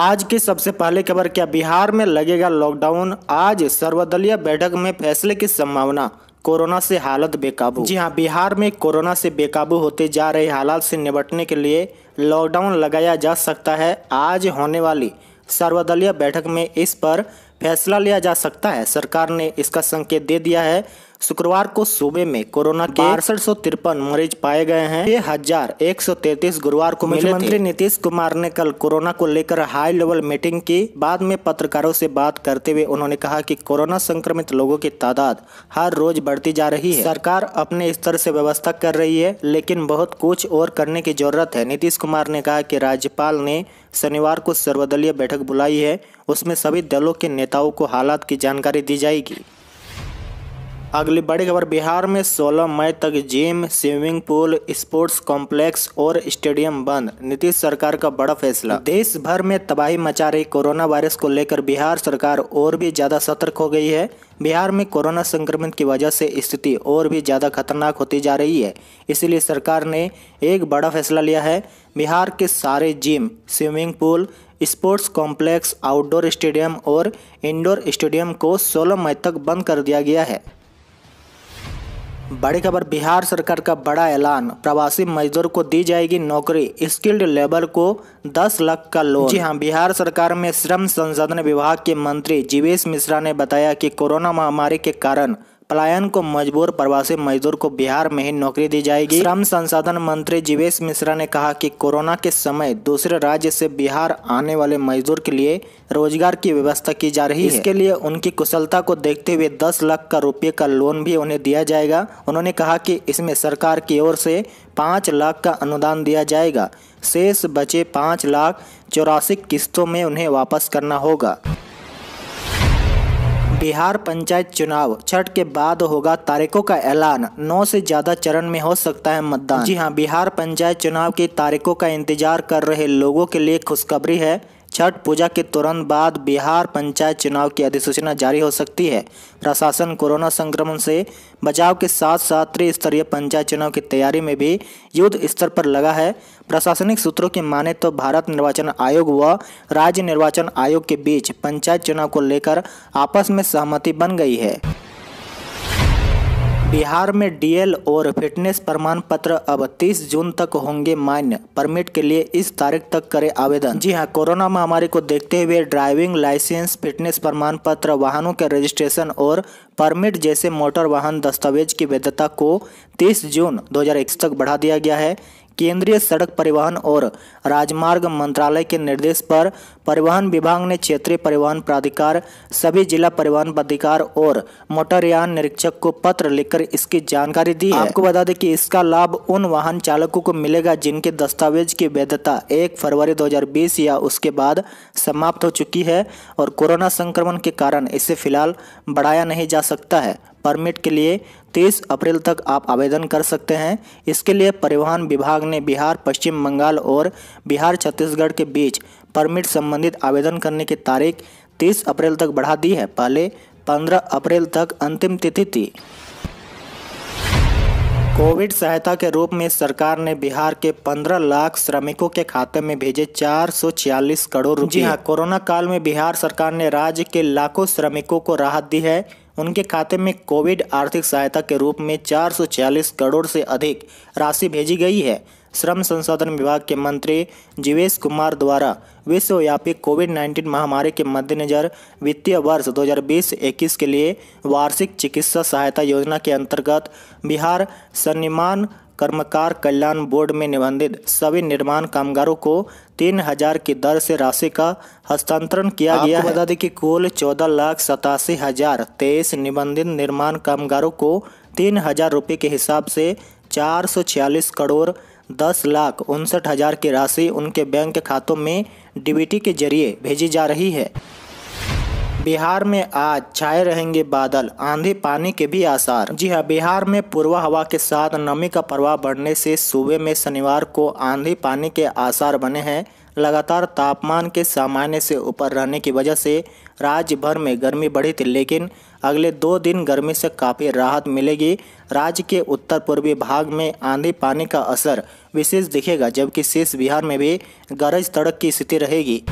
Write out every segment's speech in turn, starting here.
आज की सबसे पहले खबर क्या बिहार में लगेगा लॉकडाउन आज सर्वदलीय बैठक में फैसले की संभावना कोरोना से हालत बेकाबू जी हाँ बिहार में कोरोना से बेकाबू होते जा रहे हालात से निपटने के लिए लॉकडाउन लगाया जा सकता है आज होने वाली सर्वदलीय बैठक में इस पर फैसला लिया जा सकता है सरकार ने इसका संकेत दे दिया है शुक्रवार को सूबे में कोरोना के अड़सठ मरीज पाए गए हैं ये हजार एक सौ तैतीस गुरुवार को मुख्यमंत्री नीतीश कुमार ने कल कोरोना को लेकर हाई लेवल मीटिंग की बाद में पत्रकारों से बात करते हुए उन्होंने कहा कि कोरोना संक्रमित लोगों की तादाद हर रोज बढ़ती जा रही है सरकार अपने स्तर से व्यवस्था कर रही है लेकिन बहुत कुछ और करने की जरूरत है नीतीश कुमार ने कहा की राज्यपाल ने शनिवार को सर्वदलीय बैठक बुलाई है उसमें सभी दलों के नेताओं को हालात की जानकारी दी जाएगी अगली बड़ी खबर बिहार में 16 मई तक gym swimming pool sports complex और स्टेडियम बंद नीतीश सरकार का बड़ा फैसला देश भर में तबाही मचा रही कोरोना वायरस को लेकर बिहार सरकार और भी ज्यादा सतर्क हो गई है बिहार में कोरोना संक्रमण की वजह से स्थिति और भी ज्यादा खतरनाक होती जा रही है इसलिए सरकार ने एक बड़ा फैसला लिया है बिहार के सारे gym swimming pool sports complex outdoor stadium और इंडोर स्टेडियम को 16 मई तक बंद कर दिया गया है बड़ी खबर बिहार सरकार का बड़ा ऐलान प्रवासी मजदूर को दी जाएगी नौकरी स्किल्ड लेबर को 10 लाख का लोन जी हां बिहार सरकार में श्रम संसाधन विभाग के मंत्री जीवेश मिश्रा ने बताया कि कोरोना महामारी के कारण पलायन को मजबूर प्रवासी मजदूर को बिहार में ही नौकरी दी जाएगी श्रम संसाधन मंत्री जीवेश मिश्रा ने कहा कि कोरोना के समय दूसरे राज्य से बिहार आने वाले मजदूर के लिए रोजगार की व्यवस्था की जा रही है इसके लिए उनकी कुशलता को देखते हुए दस लाख का रुपये का लोन भी उन्हें दिया जाएगा उन्होंने कहा कि इसमें सरकार की ओर से पाँच लाख का अनुदान दिया जाएगा शेष बचे पाँच लाख चौरासी किस्तों में उन्हें वापस करना होगा बिहार पंचायत चुनाव छठ के बाद होगा तारीखों का ऐलान नौ से ज्यादा चरण में हो सकता है मतदान जी हाँ बिहार पंचायत चुनाव की तारीखों का इंतजार कर रहे लोगों के लिए खुशखबरी है छठ पूजा के तुरंत बाद बिहार पंचायत चुनाव की अधिसूचना जारी हो सकती है प्रशासन कोरोना संक्रमण से बचाव के साथ साथ त्रिस्तरीय पंचायत चुनाव की तैयारी में भी युद्ध स्तर पर लगा है प्रशासनिक सूत्रों की माने तो भारत निर्वाचन आयोग व राज्य निर्वाचन आयोग के बीच पंचायत चुनाव को लेकर आपस में सहमति बन गई है बिहार में डीएल और फिटनेस प्रमाण पत्र अब 30 जून तक होंगे मान्य परमिट के लिए इस तारीख तक करें आवेदन जी हां कोरोना महामारी को देखते हुए ड्राइविंग लाइसेंस फिटनेस प्रमाण पत्र वाहनों के रजिस्ट्रेशन और परमिट जैसे मोटर वाहन दस्तावेज की वैधता को 30 जून 2021 तक बढ़ा दिया गया है केंद्रीय सड़क परिवहन और राजमार्ग मंत्रालय के निर्देश पर परिवहन विभाग ने क्षेत्रीय परिवहन प्राधिकार सभी जिला परिवहन प्राधिकार और मोटरयान निरीक्षक को पत्र लिखकर इसकी जानकारी दी आपको बता दें कि इसका लाभ उन वाहन चालकों को मिलेगा जिनके दस्तावेज की वैधता एक फरवरी 2020 या उसके बाद समाप्त हो चुकी है और कोरोना संक्रमण के कारण इसे फिलहाल बढ़ाया नहीं जा सकता है परमिट के लिए 30 अप्रैल तक आप आवेदन कर सकते हैं इसके लिए परिवहन विभाग ने बिहार पश्चिम बंगाल और बिहार छत्तीसगढ़ के बीच परमिट संबंधित आवेदन करने की तारीख 30 अप्रैल तक बढ़ा दी है पहले 15 अप्रैल तक अंतिम तिथि थी कोविड सहायता के रूप में सरकार ने बिहार के 15 लाख श्रमिकों के खाते में भेजे चार करोड़ रुपए। जी हाँ कोरोना काल में बिहार सरकार ने राज्य के लाखों श्रमिकों को राहत दी है उनके खाते में कोविड आर्थिक सहायता के रूप में 446 करोड़ से अधिक राशि भेजी गई है श्रम संसाधन विभाग के मंत्री जीवेश कुमार द्वारा विश्वव्यापी कोविड 19 महामारी के मद्देनज़र वित्तीय वर्ष 2020-21 के लिए वार्षिक चिकित्सा सहायता योजना के अंतर्गत बिहार सन्निमान कर्मकार कल्याण बोर्ड में निबंधित सभी निर्माण कामगारों को तीन हजार की दर से राशि का हस्तांतरण किया गया है बता दें कि कुल चौदह लाख सतासी हजार तेईस निबंधित निर्माण कामगारों को तीन हजार रुपये के हिसाब से चार सौ छियालीस करोड़ दस लाख उनसठ हजार की राशि उनके बैंक खातों में डीबीटी के जरिए भेजी जा रही है बिहार में आज छाए रहेंगे बादल आंधी पानी के भी आसार जी हाँ बिहार में पूर्वा हवा के साथ नमी का प्रवाह बढ़ने से सूबे में शनिवार को आंधी पानी के आसार बने हैं लगातार तापमान के सामान्य से ऊपर रहने की वजह से राज्य भर में गर्मी बढ़ी थी लेकिन अगले दो दिन गर्मी से काफ़ी राहत मिलेगी राज्य के उत्तर पूर्वी भाग में आंधी पानी का असर विशेष दिखेगा जबकि शेष बिहार में भी गरज तड़क की स्थिति रहेगी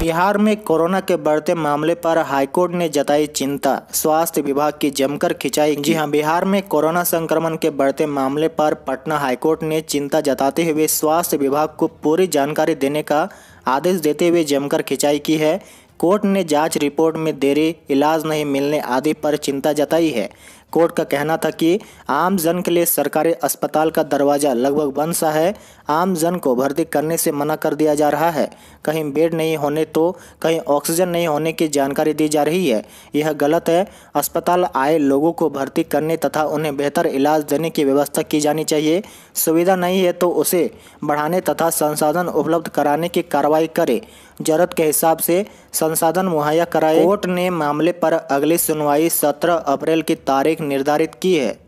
बिहार में कोरोना के बढ़ते मामले पर हाईकोर्ट ने जताई चिंता स्वास्थ्य विभाग की जमकर खिंचाई जी हां बिहार में कोरोना संक्रमण के बढ़ते मामले पर पटना हाईकोर्ट ने चिंता जताते हुए स्वास्थ्य विभाग को पूरी जानकारी देने का आदेश देते हुए जमकर खिंचाई की है कोर्ट ने जांच रिपोर्ट में देरी इलाज नहीं मिलने आदि पर चिंता जताई है कोर्ट का कहना था कि आम जन के लिए सरकारी अस्पताल का दरवाज़ा लगभग बंद सा है आम जन को भर्ती करने से मना कर दिया जा रहा है कहीं बेड नहीं होने तो कहीं ऑक्सीजन नहीं होने की जानकारी दी जा रही है यह गलत है अस्पताल आए लोगों को भर्ती करने तथा उन्हें बेहतर इलाज देने की व्यवस्था की जानी चाहिए सुविधा नहीं है तो उसे बढ़ाने तथा संसाधन उपलब्ध कराने की कार्रवाई करे जरूरत के हिसाब से संसाधन मुहैया कराए कोर्ट ने मामले पर अगली सुनवाई 17 अप्रैल की तारीख तारीख निर्धारित की है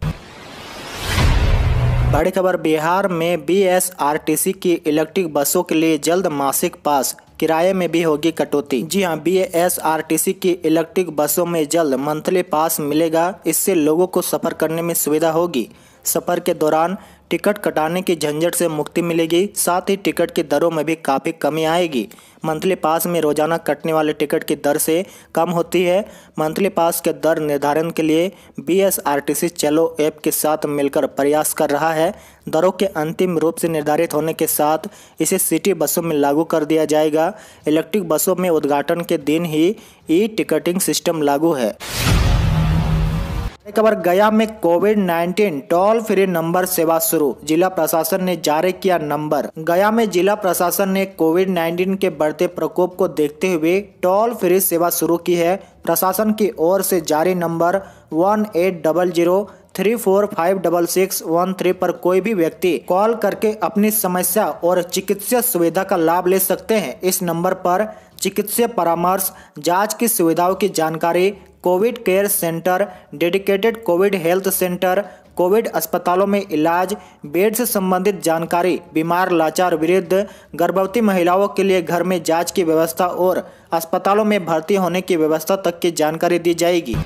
बड़ी खबर बिहार में बीएसआरटीसी की इलेक्ट्रिक बसों के लिए जल्द मासिक पास किराए में भी होगी कटौती जी हाँ बीएसआरटीसी की इलेक्ट्रिक बसों में जल्द मंथली पास मिलेगा इससे लोगों को सफर करने में सुविधा होगी सफर के दौरान टिकट कटाने की झंझट से मुक्ति मिलेगी साथ ही टिकट की दरों में भी काफ़ी कमी आएगी मंथली पास में रोजाना कटने वाले टिकट की दर से कम होती है मंथली पास के दर निर्धारण के लिए बीएसआरटीसी चलो ऐप के साथ मिलकर प्रयास कर रहा है दरों के अंतिम रूप से निर्धारित होने के साथ इसे सिटी बसों में लागू कर दिया जाएगा इलेक्ट्रिक बसों में उद्घाटन के दिन ही ई टिकटिंग सिस्टम लागू है खबर गया में कोविड 19 टोल फ्री नंबर सेवा शुरू जिला प्रशासन ने जारी किया नंबर गया में जिला प्रशासन ने कोविड 19 के बढ़ते प्रकोप को देखते हुए टोल फ्री सेवा शुरू की है प्रशासन की ओर से जारी number one eight double zero three four five double six one three पर कोई भी व्यक्ति कॉल करके अपनी समस्या और चिकित्सा सुविधा का लाभ ले सकते हैं इस नंबर पर चिकित्सीय परामर्श जांच की सुविधाओं की जानकारी covid care centre dedicated covid health centre covid अस्पतालों में इलाज बेड से संबंधित जानकारी बीमार लाचार विरुद्ध गर्भवती महिलाओं के लिए घर में जांच की व्यवस्था और अस्पतालों में भर्ती होने की व्यवस्था तक की जानकारी दी जाएगी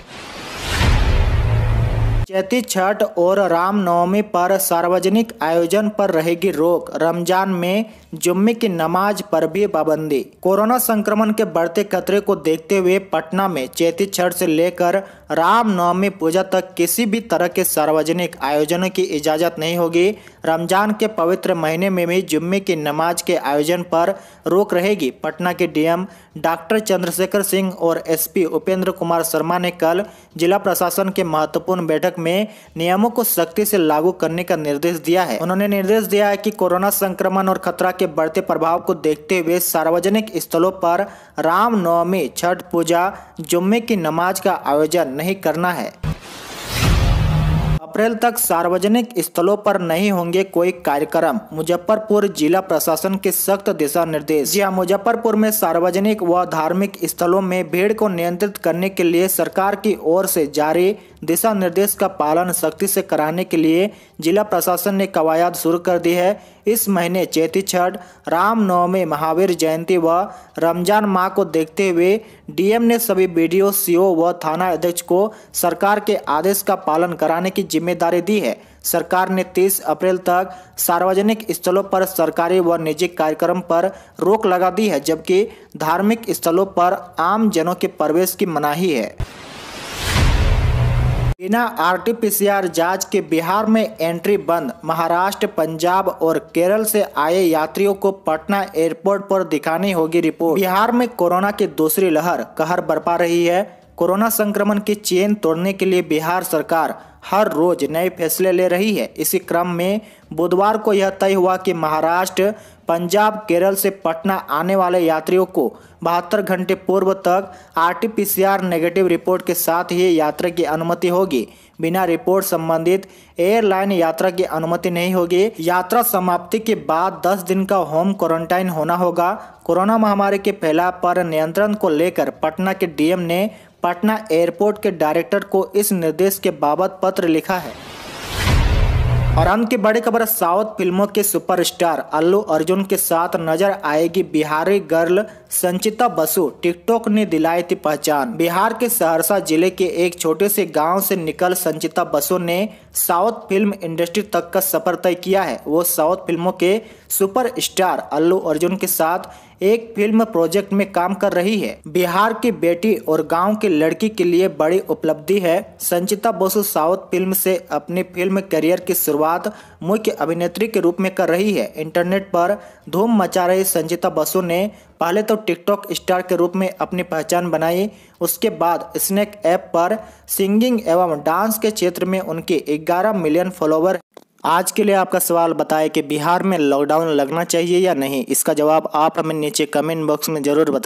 चैती छठ और रामनवमी पर सार्वजनिक आयोजन पर रहेगी रोक रमजान में जुम्मे की नमाज पर भी पाबंदी कोरोना संक्रमण के बढ़ते खतरे को देखते हुए पटना में चैती छठ से लेकर रामनवमी पूजा तक किसी भी तरह के सार्वजनिक आयोजनों की इजाजत नहीं होगी रमजान के पवित्र महीने में भी जुम्मे की नमाज के आयोजन पर रोक रहेगी पटना के डीएम डॉक्टर चंद्रशेखर सिंह और एसपी उपेंद्र कुमार शर्मा ने कल जिला प्रशासन के महत्वपूर्ण बैठक में में नियमों को सख्ती से लागू करने का निर्देश दिया है उन्होंने निर्देश दिया है कि कोरोना संक्रमण और खतरा के बढ़ते प्रभाव को देखते हुए सार्वजनिक स्थलों पर रामनवमी छठ पूजा जुम्मे की नमाज का आयोजन नहीं करना है अप्रैल तक सार्वजनिक स्थलों पर नहीं होंगे कोई कार्यक्रम मुजफ्फरपुर जिला प्रशासन के सख्त दिशा निर्देश जी हाँ, मुजफ्फरपुर में सार्वजनिक व धार्मिक स्थलों में भीड़ को नियंत्रित करने के लिए सरकार की ओर से जारी दिशा निर्देश का पालन सख्ती से कराने के लिए जिला प्रशासन ने कवायद शुरू कर दी है इस महीने चैती छठ रामनवमी महावीर जयंती व रमजान माह को देखते हुए डीएम ने सभी बी सीओ व थाना अध्यक्ष को सरकार के आदेश का पालन कराने की जिम्मेदारी दी है सरकार ने 30 अप्रैल तक सार्वजनिक स्थलों पर सरकारी व निजी कार्यक्रम पर रोक लगा दी है जबकि धार्मिक स्थलों पर आम जनों के प्रवेश की मनाही है बिना आरटीपीसीआर जांच के बिहार में एंट्री बंद महाराष्ट्र पंजाब और केरल से आए यात्रियों को पटना एयरपोर्ट पर दिखानी होगी रिपोर्ट बिहार में कोरोना की दूसरी लहर कहर बरपा रही है कोरोना संक्रमण की चेन तोड़ने के लिए बिहार सरकार हर रोज नए फैसले ले रही है इसी क्रम में बुधवार को यह तय हुआ कि महाराष्ट्र पंजाब केरल से पटना आने वाले यात्रियों को बहत्तर घंटे पूर्व तक आरटीपीसीआर नेगेटिव रिपोर्ट के साथ ही यात्रा की अनुमति होगी बिना रिपोर्ट संबंधित एयरलाइन यात्रा की अनुमति नहीं होगी यात्रा समाप्ति के बाद 10 दिन का होम क्वारंटाइन होना होगा कोरोना महामारी के फैलाव पर नियंत्रण को लेकर पटना के डीएम ने पटना एयरपोर्ट के डायरेक्टर को इस निर्देश के बाबत पत्र लिखा है और अंत की बड़ी खबर साउथ फिल्मों के सुपरस्टार अल्लू अर्जुन के साथ नजर आएगी बिहारी गर्ल संचिता बसु टिकटॉक ने दिलाई थी पहचान बिहार के सहरसा जिले के एक छोटे से गांव से निकल संचिता बसु ने साउथ फिल्म इंडस्ट्री तक का सफर तय किया है वो साउथ फिल्मों के सुपरस्टार अल्लू अर्जुन के साथ एक फिल्म प्रोजेक्ट में काम कर रही है बिहार की बेटी और गांव की लड़की के लिए बड़ी उपलब्धि है संचिता बोसु साउथ फिल्म से अपने फिल्म करियर की शुरुआत मुख्य अभिनेत्री के रूप में कर रही है इंटरनेट पर धूम मचा रही संचिता बसु ने पहले तो टिकटॉक स्टार के रूप में अपनी पहचान बनाई उसके बाद स्नैक ऐप पर सिंगिंग एवं डांस के क्षेत्र में उनके ग्यारह मिलियन फॉलोवर आज के लिए आपका सवाल बताएं कि बिहार में लॉकडाउन लगना चाहिए या नहीं इसका जवाब आप हमें नीचे कमेंट बॉक्स में ज़रूर बताएं